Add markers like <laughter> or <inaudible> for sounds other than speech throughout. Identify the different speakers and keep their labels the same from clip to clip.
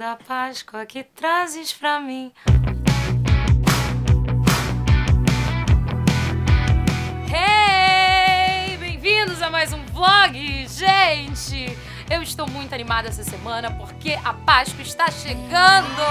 Speaker 1: da Páscoa que trazes pra mim. Hey! Bem-vindos a mais um vlog, gente! Eu estou muito animada essa semana porque a Páscoa está chegando!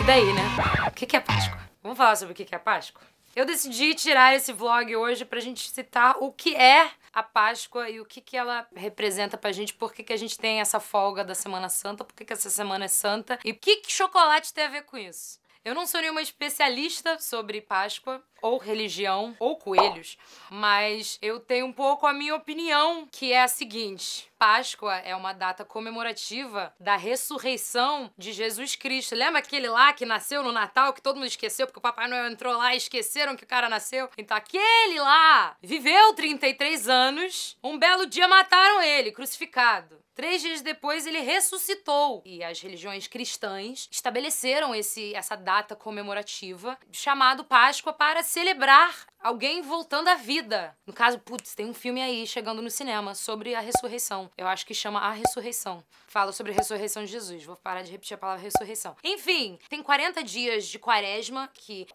Speaker 1: E daí, né? O que é Páscoa? Vamos falar sobre o que é Páscoa? Eu decidi tirar esse vlog hoje pra gente citar o que é a Páscoa e o que, que ela representa pra gente, por que, que a gente tem essa folga da Semana Santa, por que, que essa semana é santa e o que, que chocolate tem a ver com isso. Eu não sou nenhuma especialista sobre Páscoa, ou religião, ou coelhos, mas eu tenho um pouco a minha opinião, que é a seguinte. Páscoa é uma data comemorativa da ressurreição de Jesus Cristo. Lembra aquele lá que nasceu no Natal, que todo mundo esqueceu, porque o Papai Noel entrou lá e esqueceram que o cara nasceu? Então, aquele lá viveu 33 anos, um belo dia mataram ele, crucificado. Três dias depois ele ressuscitou e as religiões cristãs estabeleceram esse, essa data comemorativa chamado Páscoa para celebrar alguém voltando à vida. No caso, putz, tem um filme aí chegando no cinema sobre a ressurreição eu acho que chama A Ressurreição. Fala sobre a ressurreição de Jesus. Vou parar de repetir a palavra ressurreição. Enfim, tem 40 dias de quaresma que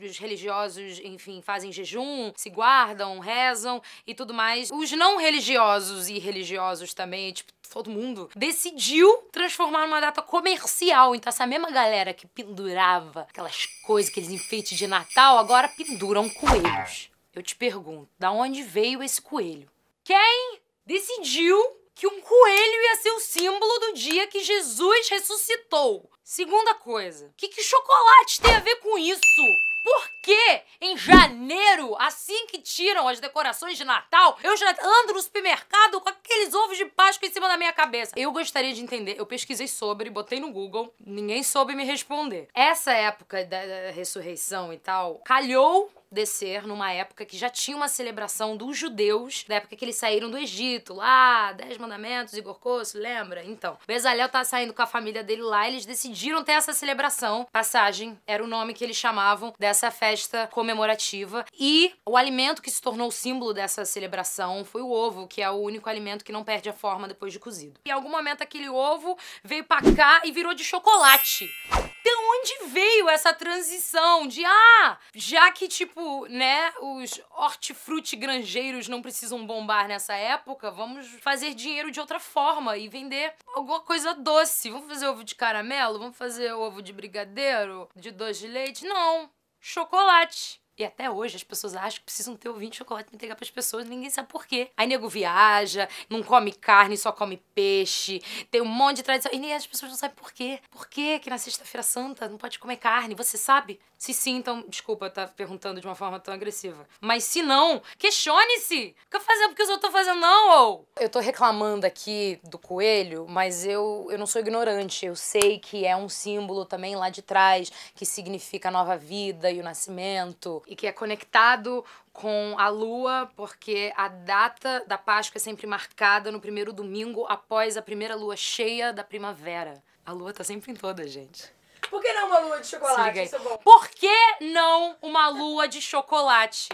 Speaker 1: os, religiosos, enfim, fazem jejum, se guardam, rezam e tudo mais. Os não religiosos e religiosos também, tipo, todo mundo, decidiu transformar numa data comercial. Então, essa mesma galera que pendurava aquelas coisas, aqueles enfeites de Natal, agora penduram coelhos. Eu te pergunto, da onde veio esse coelho? Quem decidiu que um coelho ia ser o símbolo do dia que Jesus ressuscitou. Segunda coisa, o que, que chocolate tem a ver com isso? Por que em janeiro, assim que tiram as decorações de Natal, eu já ando no supermercado com aqueles ovos de Páscoa em cima da minha cabeça? Eu gostaria de entender, eu pesquisei sobre, botei no Google, ninguém soube me responder. Essa época da, da ressurreição e tal, calhou descer numa época que já tinha uma celebração dos judeus, da época que eles saíram do Egito, lá, Dez Mandamentos, Igor Coço, lembra? Então, Bezalel tá saindo com a família dele lá, eles decidiram ter essa celebração. Passagem era o nome que eles chamavam dessa festa comemorativa. E o alimento que se tornou o símbolo dessa celebração foi o ovo, que é o único alimento que não perde a forma depois de cozido. E em algum momento aquele ovo veio pra cá e virou de chocolate de onde veio essa transição de, ah, já que, tipo, né, os hortifruti granjeiros não precisam bombar nessa época, vamos fazer dinheiro de outra forma e vender alguma coisa doce. Vamos fazer ovo de caramelo? Vamos fazer ovo de brigadeiro? De doce de leite? Não, chocolate. E até hoje as pessoas acham que precisam ter ouvinte de chocolate pra entregar pras pessoas, ninguém sabe por quê. Aí nego viaja, não come carne, só come peixe, tem um monte de tradição. E nem as pessoas não sabem por quê. Por quê que na Sexta-feira Santa não pode comer carne? Você sabe? Se sim, então, desculpa estar tá perguntando de uma forma tão agressiva. Mas se não, questione-se! Fica fazendo porque os outros estão fazendo, não, ou? Eu tô reclamando aqui do coelho, mas eu, eu não sou ignorante. Eu sei que é um símbolo também lá de trás, que significa a nova vida e o nascimento e que é conectado com a lua, porque a data da Páscoa é sempre marcada no primeiro domingo após a primeira lua cheia da primavera. A lua tá sempre em toda gente. Por que não uma lua de chocolate? Isso é bom. Por que não uma lua de chocolate?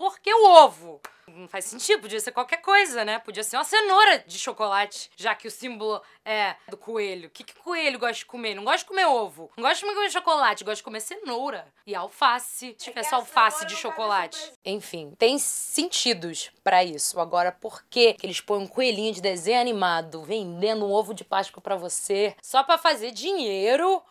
Speaker 1: porque o ovo. Não faz sentido, podia ser qualquer coisa, né? Podia ser uma cenoura de chocolate, já que o símbolo é do coelho. O que, que coelho gosta de comer? Não gosta de comer ovo, não gosta de comer chocolate, gosta de comer cenoura e alface. Se tivesse alface de chocolate. Enfim, tem sentidos para isso. Agora, por que eles põem um coelhinho de desenho animado vendendo um ovo de Páscoa para você só para fazer dinheiro?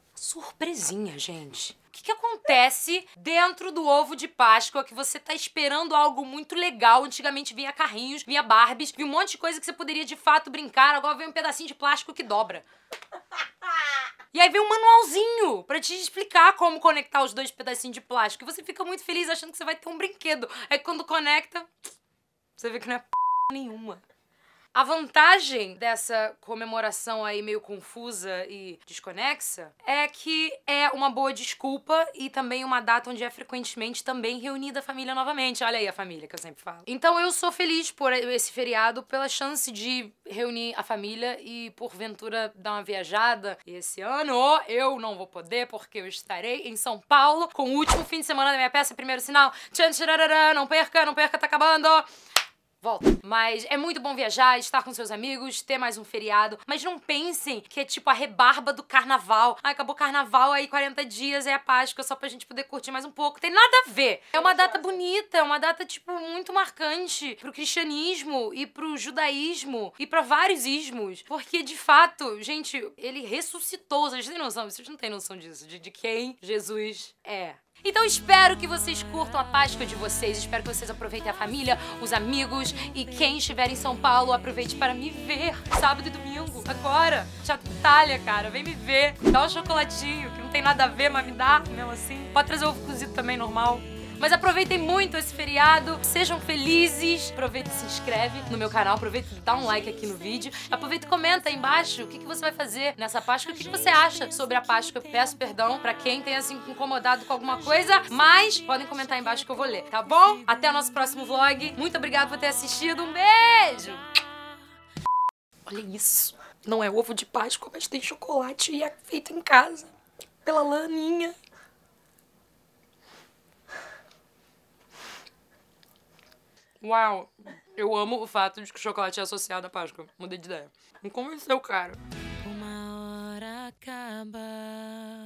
Speaker 1: <sighs> Surpresinha, gente que, que acontece dentro do ovo de Páscoa que você tá esperando algo muito legal? Antigamente vinha carrinhos, vinha Barbies, vinha um monte de coisa que você poderia de fato brincar, agora vem um pedacinho de plástico que dobra. E aí vem um manualzinho para te explicar como conectar os dois pedacinhos de plástico. E você fica muito feliz achando que você vai ter um brinquedo. Aí quando conecta, você vê que não é p nenhuma. A vantagem dessa comemoração aí meio confusa e desconexa é que é uma boa desculpa e também uma data onde é frequentemente também reunida a família novamente. Olha aí a família que eu sempre falo. Então eu sou feliz por esse feriado, pela chance de reunir a família e porventura dar uma viajada. E esse ano eu não vou poder porque eu estarei em São Paulo com o último fim de semana da minha peça, primeiro sinal. Tchan, tcharará, não perca, não perca, tá acabando volta. Mas é muito bom viajar, estar com seus amigos, ter mais um feriado, mas não pensem que é tipo a rebarba do carnaval. Ah, acabou o carnaval, aí 40 dias é a Páscoa, só pra gente poder curtir mais um pouco. Tem nada a ver. É uma data bonita, é uma data, tipo, muito marcante pro cristianismo e pro judaísmo e pra vários ismos. Porque, de fato, gente, ele ressuscitou. Vocês têm noção? Vocês não têm noção disso, de, de quem Jesus é. Então espero que vocês curtam a Páscoa de vocês, espero que vocês aproveitem a família, os amigos e quem estiver em São Paulo, aproveite para me ver sábado e domingo, agora, Já Itália, cara, vem me ver, dá um chocolatinho, que não tem nada a ver, mas me dá, mesmo assim. Pode trazer ovo cozido também, normal. Mas aproveitem muito esse feriado, sejam felizes. Aproveita e se inscreve no meu canal, aproveita e dá um like aqui no vídeo. Aproveita e comenta aí embaixo o que, que você vai fazer nessa Páscoa, o que, que você acha sobre a Páscoa. Eu peço perdão pra quem tenha se incomodado com alguma coisa, mas podem comentar aí embaixo que eu vou ler, tá bom? Até o nosso próximo vlog. Muito obrigada por ter assistido. Um beijo! Olha isso. Não é ovo de Páscoa, mas tem chocolate e é feito em casa. Pela Laninha. Uau, eu amo o fato de que o chocolate é associado à Páscoa. Mudei de ideia. Me convenceu, cara. Uma hora acaba.